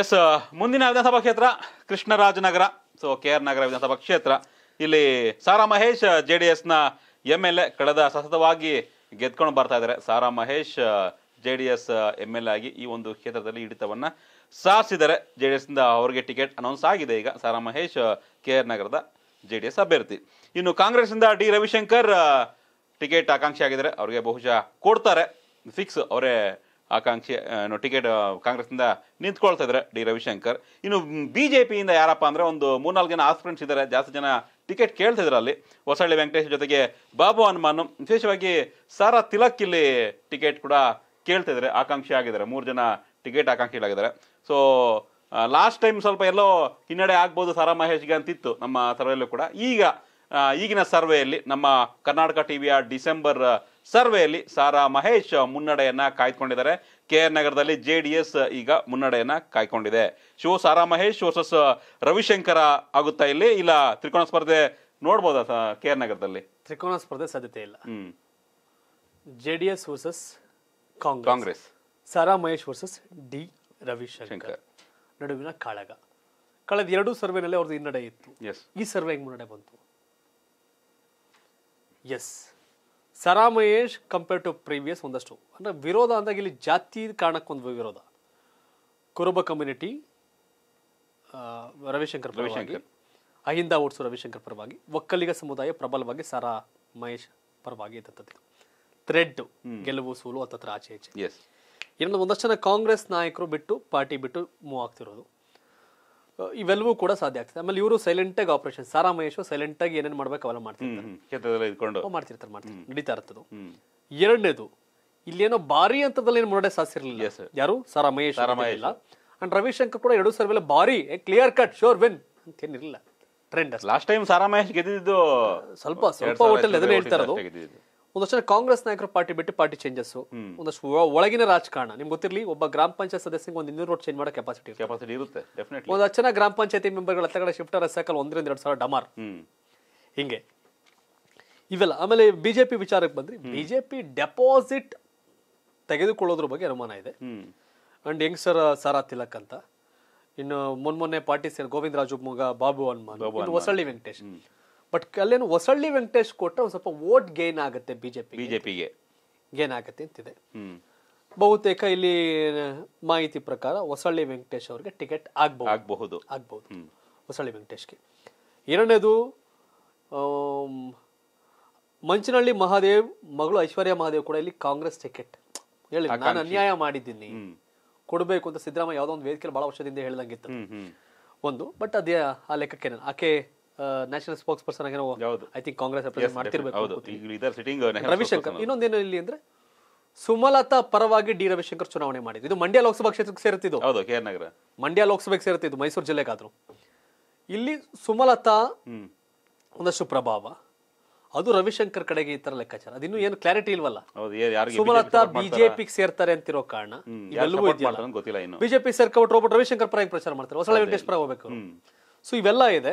S ಮುಂದಿನ ವಿಧಾನಸಭಾ ಕ್ಷೇತ್ರ Krishnarajanagara so K R Nagar ವಿಧಾನಸಭಾ ಕ್ಷೇತ್ರ ಇಲ್ಲಿ ಸಾರಾ ಮಹೇಶ್ ಜೆ ಡಿ ಎಸ್ನ ಎಮ್ ಎಲ್ ಎ ಕಳೆದ ಸತತವಾಗಿ ಗೆದ್ಕೊಂಡು ಬರ್ತಾ ಇದ್ದಾರೆ Sara Mahesh J D S M L A ಆಗಿ ಈ ಒಂದು ಕ್ಷೇತ್ರದಲ್ಲಿ ಹಿಡಿತವನ್ನು ಸಾರಿಸಿದ್ದಾರೆ ಜೆ ಡಿ ಎಸ್ನಿಂದ ಅವರಿಗೆ ಟಿಕೆಟ್ ಅನೌನ್ಸ್ ಆಗಿದೆ ಈಗ ಸಾರಾ ಮಹೇಶ್ ಕೆ ಆರ್ ನಗರದ ಜೆ ಡಿ ಎಸ್ ಅಭ್ಯರ್ಥಿ ಇನ್ನು ಕಾಂಗ್ರೆಸ್ನಿಂದ ಡಿ ರವಿಶಂಕರ್ ಟಿಕೆಟ್ ಆಕಾಂಕ್ಷಿ ಆಗಿದ್ದಾರೆ ಅವರಿಗೆ ಬಹುಶಃ ಕೊಡ್ತಾರೆ ಫಿಕ್ಸ್ ಅವರೇ ಆಕಾಂಕ್ಷಿ ಟಿಕೆಟ್ ಕಾಂಗ್ರೆಸ್ನಿಂದ ನಿಂತ್ಕೊಳ್ತಾ ಇದ್ದಾರೆ ಡಿ ರವಿಶಂಕರ್ ಇನ್ನು ಬಿ ಜೆ ಪಿಯಿಂದ ಯಾರಪ್ಪ ಅಂದರೆ ಒಂದು ಮೂರ್ನಾಲ್ಕು ಜನ ಫ್ರೆಂಡ್ಸ್ ಇದ್ದಾರೆ ಜಾಸ್ತಿ ಜನ ಟಿಕೆಟ್ ಕೇಳ್ತಿದ್ರು ಅಲ್ಲಿ ಹೊಸಳ್ಳಿ ವೆಂಕಟೇಶ್ ಜೊತೆಗೆ ಬಾಬು ಹನುಮಾನ್ ವಿಶೇಷವಾಗಿ ಸಾರಾ ತಿಲಕ್ ಇಲ್ಲಿ ಟಿಕೆಟ್ ಕೂಡ ಕೇಳ್ತಿದ್ದಾರೆ ಆಕಾಂಕ್ಷಿ ಆಗಿದ್ದಾರೆ ಮೂರು ಜನ ಟಿಕೆಟ್ ಆಕಾಂಕ್ಷಿಗಳಾಗಿದ್ದಾರೆ ಸೊ ಲಾಸ್ಟ್ ಟೈಮ್ ಸ್ವಲ್ಪ ಎಲ್ಲೋ ಹಿನ್ನಡೆ ಆಗ್ಬೋದು ಸಾರಾ ಮಹೇಶ್ಗೆ ಅಂತಿತ್ತು ನಮ್ಮ ಸರ್ವೆಯಲ್ಲೂ ಕೂಡ ಈಗ ಈಗಿನ ಸರ್ವೆಯಲ್ಲಿ ನಮ್ಮ ಕರ್ನಾಟಕ ಟಿವಿಯ ಡಿಸೆಂಬರ್ ಸರ್ವೆಯಲ್ಲಿ ಸಾರಾ ಮಹೇಶ್ ಮುನ್ನಡೆಯನ್ನ ಕಾಯ್ದುಕೊಂಡಿದ್ದಾರೆ ಕೆ ಆರ್ ನಗರದಲ್ಲಿ ಜೆ ಡಿ ಎಸ್ ಈಗ ಮುನ್ನಡೆಯನ್ನ ಕಾಯ್ಕೊಂಡಿದೆ ಶಿವ ಸಾರಾ ಮಹೇಶ್ ವರ್ಸಸ್ ರವಿಶಂಕರ ಆಗುತ್ತಾ ಇಲ್ಲಿ ಇಲ್ಲ ತ್ರಿಕೋಣ ಸ್ಪರ್ಧೆ ನೋಡ್ಬೋದಾ ಕೆ ಆರ್ ನಗರದಲ್ಲಿ ತ್ರಿಕೋಣ ಸ್ಪರ್ಧೆ ಸಾಧ್ಯತೆ ಇಲ್ಲ J D S versus Congress Sara Mahesh versus D Ravishankar ನಡುವಿನ ಕಾಳಗ ಕಳೆದ ಎರಡು ಸರ್ವೆನಲ್ಲಿ ಅವ್ರದ್ದು ಹಿನ್ನಡೆ ಇತ್ತು ಈ ಸರ್ವೆ ಹೆಂಗ್ ಮುನ್ನಡೆ ಬಂತು yes Sara Mahesh compare to previous ಒಂದಷ್ಟು ಅಂದರೆ ವಿರೋಧ ಅಂದಾಗ ಇಲ್ಲಿ ಜಾತಿ ಕಾರಣಕ್ಕೊಂದು ವಿರೋಧ ಕುರುಬ ಕಮ್ಯುನಿಟಿ ರವಿಶಂಕರ್ ಪರವಾಗಿ ಅಹಿಂದ ಓಟ್ಸು ರವಿಶಂಕರ್ ಪರವಾಗಿ ಒಕ್ಕಲಿಗ ಸಮುದಾಯ ಪ್ರಬಲವಾಗಿ ಸರಾ ಮಹೇಶ್ ಪರವಾಗಿ ಇದ್ದಂಥದ್ದು ಥ್ರೆಡ್ ಗೆಲುವು ಸೂಲು ಹತ್ತತ್ರ ಆಚೆ ಈಚೆ ಏನಂದ್ರೆ ಒಂದಷ್ಟು ಜನ ಕಾಂಗ್ರೆಸ್ ನಾಯಕರು ಬಿಟ್ಟು ಪಾರ್ಟಿ ಬಿಟ್ಟು ಮೂವ್ ಆಗ್ತಿರೋದು ಇವೆಲ್ಲವೂ ಕೂಡ ಸಾಧ್ಯ ಆಗ್ತದೆ ಆಮೇಲೆ ಇವರು ಸೈಲೆಂಟ್ ಆಗಿ ಆಪರೇಷನ್ ಸಾರಾ ಮಹೇಶ್ ಸೈಲೆಂಟ್ ಆಗಿ ಏನೇನು ಮಾಡ್ಬೇಕು ಅವೆಲ್ಲ ಮಾಡ್ತಿರ್ತಾರೆ ಮಾಡ್ತಿರ್ತಾರೆ ಮಾಡ್ತಾರೆ ನಡೀತಾ ಎರಡನೇದು ಇಲ್ಲೇನೋ ಭಾರಿ ಹಂತದಲ್ಲಿ ಏನು ಮುನ್ನಡೆ ಸಾಧಿಸಿರಲಿಲ್ಲ ಯಾರು ಸಾರಾ ಮಹೇಶ್ ಇಲ್ಲ ಅಂಡ್ ರವಿಶಂಕರ್ ಕೂಡ ಎರಡು ಸರ್ವೆಲ್ಲ ಭಾರಿ ಕ್ಲಿಯರ್ ಕಟ್ ಶೋರ್ ವಿನ್ ಅಂತ ಏನಿರಲಿಲ್ಲ trend last time Sara Mahesh ಗೆದ್ದಿದ್ದು ಸ್ವಲ್ಪ ಸ್ವಲ್ಪ ಹೋಟೆಲ್ ಎದುರು ಹೇಳ್ತಾ ಇರೋದು ಒಂದಷ್ಟು ಕಾಂಗ್ರೆಸ್ ನಾಯಕರು ಪಾರ್ಟಿ ಬಿಟ್ಟು ಪಾರ್ಟಿ ಚೇಂಜಸ್ ಒಂದಷ್ಟು ಒಳಗಿನ ರಾಜಕಾರಣ ನಿಮ್ಗೆ ಗೊತ್ತಿರಲಿ ಒಬ್ಬ ಗ್ರಾಮ ಪಂಚಾಯತ್ ಸದಸ್ಯ ಒಂದು ಇನ್ನೂರು ಚೇಂಜ್ ಮಾಡೋ ಕೆಪಾಸಿಟಿ ಕೆಪಾಸಿಟಿ ಇರುತ್ತೆ ಒಂದಷ್ಟು ಜನ ಗ್ರಾಮ ಪಂಚಾಯತಿ ಮೆಂಬರ್ಗಳ ಹತ್ತಗಡೆ ಶಿಫ್ಟರ್ ಸೈಕಲ್ ಒಂದರಿಂದ ಎರಡು ಸಾವಿರ ಡಮಾರ್ ಹಿಂಗೆ ಇವೆಲ್ಲ ಆಮೇಲೆ ಬಿಜೆಪಿ ವಿಚಾರಕ್ಕೆ ಬಂದ್ರಿ ಬಿಜೆಪಿ ಡೆಪಾಸಿಟ್ ತೆಗೆದುಕೊಳ್ಳೋದ್ರ ಬಗ್ಗೆ ಅನುಮಾನ ಇದೆ ಅಂಡ್ ಸರ್ ಸಾರಾ ತಿಲಕ್ ಅಂತ ಇನ್ನು ಮೊನ್ನೆ ಪಾರ್ಟಿ ಸೇರಿ ಗೋವಿಂದ ರಾಜು ಮಗ ಬಾಬು ಹನುಮಾನ್ ಹೊಸಳ್ಳಿ ವೆಂಕಟೇಶ್ ಬಟ್ ಅಲ್ಲೇನು ಹೊಸಳ್ಳಿ ವೆಂಕಟೇಶ್ ಕೊಟ್ಟರೆ ಒಂದು ಸ್ವಲ್ಪ ವೋಟ್ ಗೇನ್ ಆಗುತ್ತೆ ಬಿಜೆಪಿ ಬಿಜೆಪಿಗೆ ಗೇನ್ ಆಗುತ್ತೆ ಅಂತಿದೆ ಬಹುತೇಕ ಇಲ್ಲಿ ಮಾಹಿತಿ ಪ್ರಕಾರ ಹೊಸಳ್ಳಿ ವೆಂಕಟೇಶ್ ಅವ್ರಿಗೆ ಟಿಕೆಟ್ ಆಗ್ಬಹುದು ಆಗಬಹುದು ಆಗ್ಬಹುದು ಹೊಸಳ್ಳಿ ವೆಂಕಟೇಶ್ಗೆ ಎರಡನೇದು ಮಂಚನಹಳ್ಳಿ ಮಹಾದೇವ್ ಮಗಳು ಐಶ್ವರ್ಯ ಮಹಾದೇವ್ ಕೂಡ ಇಲ್ಲಿ ಕಾಂಗ್ರೆಸ್ ಟಿಕೆಟ್ ಹೇಳಿ ನಾನು ಅನ್ಯಾಯ ಮಾಡಿದ್ದೀನಿ ಕೊಡಬೇಕು ಅಂತ ಸಿದ್ದರಾಮಯ್ಯ ಯಾವುದೋ ಒಂದು ವೇದಿಕೆ ಭಾಳ ವರ್ಷದಿಂದ ಹೇಳ್ದಂಗಿತ್ತು ಒಂದು ಬಟ್ ಅದೇ ಆ ಲೆಕ್ಕಕ್ಕೆ ಆಕೆ ನ್ಯಾಷನಲ್ ಸ್ಪೋಕ್ಸ್ ಪರ್ಸನ್ ಆಗಿರೋ ಐ ಥಿಂಕ್ ಕಾಂಗ್ರೆಸ್ ಮಾಡ್ತಿರ್ಬೇಕು uh, ರವಿಶಂಕರ್ ಇನ್ನೊಂದೇನು ಇಲ್ಲಿ ಅಂದ್ರೆ ಸುಮಲತಾ ಪರವಾಗಿ ಡಿ ರವಿಶಂಕರ್ ಚುನಾವಣೆ ಮಾಡಿದ್ರು ಇದು ಮಂಡ್ಯ ಲೋಕಸಭಾ ಕ್ಷೇತ್ರಕ್ಕೆ ಸೇರುತ್ತಿದ್ದು ಹೌದು ಕೆ ನಗರ ಮಂಡ್ಯ ಲೋಕಸಭೆಗೆ ಸೇರುತ್ತಿದ್ದು ಮೈಸೂರು ಜಿಲ್ಲೆಗಾದ್ರು ಇಲ್ಲಿ ಸುಮಲತಾ ಒಂದಷ್ಟು ಪ್ರಭಾವ ಅದು ರವಿಶಂಕರ್ ಕಡೆಗೆ ಈ ತರ ಲೆಕ್ಕಾಚಾರ ಅದಿನ್ನೂ ಏನು ಕ್ಲಾರಿಟಿ ಇಲ್ವಲ್ಲ ಸುಮಲತಾ ಬಿಜೆಪಿ ಸೇರ್ತಾರೆ ಅಂತಿರೋ ಕಾರಣ ಎಲ್ಲವೂ ಇದೆಯಲ್ಲ ಬಿಜೆಪಿ ಸೇರ್ಕೊಂಡ್ಬಿಟ್ಟು ಹೋಗ್ಬಿಟ್ಟು ರವಿಶಂಕರ್ ಪರ ಪ್ರಚಾರ ಮಾಡ್ತಾರೆ ಹೊಸ ವೆಂಕಟೇಶ್ವರ ಹೋಗ್ಬೇಕು ಸೊ ಇವೆಲ್ಲ ಇದೆ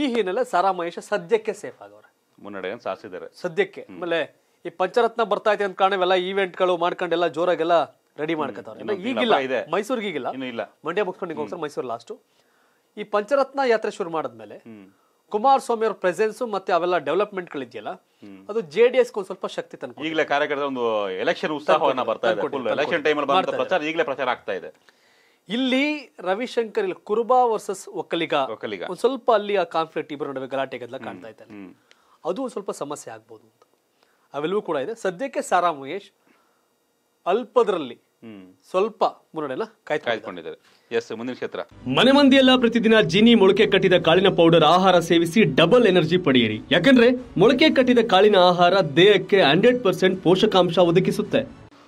ಈ ಹಿನ್ನೆಲೆ ಸಾರಾ ಮಹೇಶ ಸದ್ಯಕ್ಕೆ ಸೇಫ್ ಆಗವ್ರೆ ಮುನ್ನಡೆ ಸಾಸಿದ್ದಾರೆ ಸದ್ಯಕ್ಕೆ ಆಮೇಲೆ ಈ ಪಂಚರತ್ನ ಬರ್ತಾ ಇದೆ ಅಂತ ಕಾರಣವೆಲ್ಲ ಈವೆಂಟ್ಗಳು ಮಾಡ್ಕೊಂಡೆಲ್ಲ ಜೋರಾಗೆಲ್ಲ ರೆಡಿ ಮಾಡ್ಕೊತಾವ್ರೆ ಈಗಿಲ್ಲ ಇದೆ ಮೈಸೂರಿಗೆ ಈಗಿಲ್ಲ ಮಂಡ್ಯ ಮುಗಿಸ್ಕೊಂಡು ಹೋಗ್ತಾರೆ ಮೈಸೂರು ಲಾಸ್ಟ್ ಈ ಪಂಚರತ್ನ ಯಾತ್ರೆ ಶುರು ಮಾಡಿದ್ಮೇಲೆ ಕುಮಾರಸ್ವಾಮಿ ಅವ್ರ ಪ್ರೆಸೆನ್ಸ್ ಮತ್ತೆ ಅವೆಲ್ಲ ಡೆವಲಪ್ಮೆಂಟ್ ಗಳಿದೆಯಲ್ಲ ಅದು ಜೆ ಡಿ ಎಸ್ ಸ್ವಲ್ಪ ಶಕ್ತಿ ತನಕ ಈಗಲೇ ಕಾರ್ಯಕರ್ತರ ಒಂದು ಎಲೆಕ್ಷನ್ ಉತ್ಸಾಹವನ್ನ ಬರ್ತಾ ಇದೆ ಎಲೆಕ್ಷನ್ ಪ್ರಚಾರ ಈಗಲೇ ಪ್ರಚಾರ ಆಗ್ತಾ ಇದೆ ಇಲ್ಲಿ ರವಿಶಂಕರ್ ಇಲ್ಲಿ ಕುರುಬಾ ವರ್ಸಸ್ ಒಕ್ಕಲಿಗ ಒಕ್ಕಲಿಗ ಒಂದು ಸ್ವಲ್ಪ ಅಲ್ಲಿ ಆ ಕಾನ್ಫ್ಲಿಕ್ಟ್ ಇಬ್ಬರ ನಡುವೆ ಗಲಾಟೆಗೆಲ್ಲ ಕಾಣ್ತಾ ಇದ್ದಾರೆ ಅದು ಒಂದು ಸ್ವಲ್ಪ ಸಮಸ್ಯೆ ಆಗ್ಬೋದು ಅಂತ ಅವೆಲ್ಲವೂ ಕೂಡ ಇದೆ ಸದ್ಯಕ್ಕೆ ಸಾರಾ ಮಹೇಶ್ ಅಲ್ಪದರಲ್ಲಿ ಸ್ವಲ್ಪ ಮುನ್ನಡೆನ ಕಾಯ್ದುಕೊಂಡಿದ್ದಾರೆ ಎಸ್ ಮುಂದಿನ ಕ್ಷೇತ್ರ ಮನೆ ಮಂದಿಯೆಲ್ಲ ಪ್ರತಿದಿನ ಜಿನಿ ಮೊಳಕೆ ಕಟ್ಟಿದ ಕಾಳಿನ ಪೌಡರ್ ಆಹಾರ ಸೇವಿಸಿ ಡಬಲ್ ಎನರ್ಜಿ ಪಡೆಯಿರಿ ಯಾಕಂದ್ರೆ ಮೊಳಕೆ ಕಟ್ಟಿದ ಕಾಳಿನ ಆಹಾರ ದೇಹಕ್ಕೆ ಹಂಡ್ರೆಡ್ ಪರ್ಸೆಂಟ್ ಪೋಷಕಾಂಶ ಒದಗಿಸುತ್ತೆ